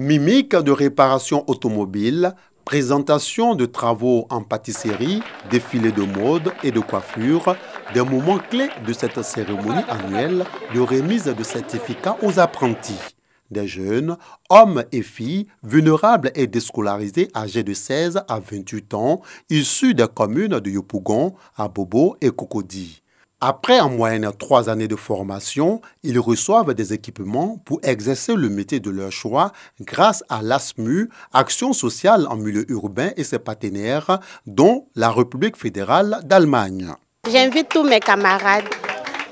Mimique de réparation automobile, présentation de travaux en pâtisserie, défilé de mode et de coiffure, des moments clés de cette cérémonie annuelle de remise de certificats aux apprentis. Des jeunes, hommes et filles, vulnérables et déscolarisés, âgés de 16 à 28 ans, issus des communes de Yopougon, Abobo et Cocody. Après en moyenne trois années de formation, ils reçoivent des équipements pour exercer le métier de leur choix grâce à l'ASMU, Action sociale en milieu urbain et ses partenaires, dont la République fédérale d'Allemagne. J'invite tous mes camarades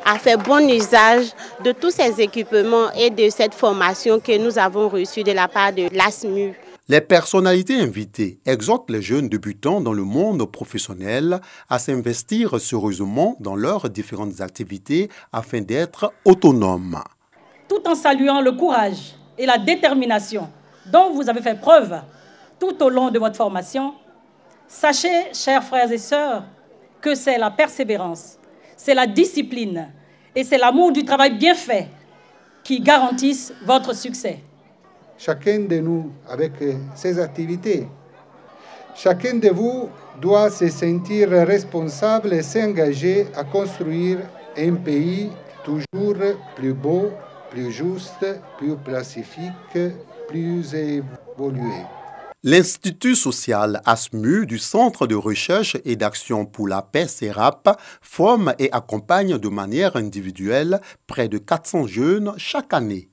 à faire bon usage de tous ces équipements et de cette formation que nous avons reçue de la part de l'ASMU. Les personnalités invitées exhortent les jeunes débutants dans le monde professionnel à s'investir sérieusement dans leurs différentes activités afin d'être autonomes. Tout en saluant le courage et la détermination dont vous avez fait preuve tout au long de votre formation, sachez, chers frères et sœurs, que c'est la persévérance, c'est la discipline et c'est l'amour du travail bien fait qui garantissent votre succès chacun de nous avec euh, ses activités. Chacun de vous doit se sentir responsable et s'engager à construire un pays toujours plus beau, plus juste, plus pacifique, plus évolué. L'Institut social ASMU du Centre de recherche et d'action pour la paix CERAP forme et accompagne de manière individuelle près de 400 jeunes chaque année.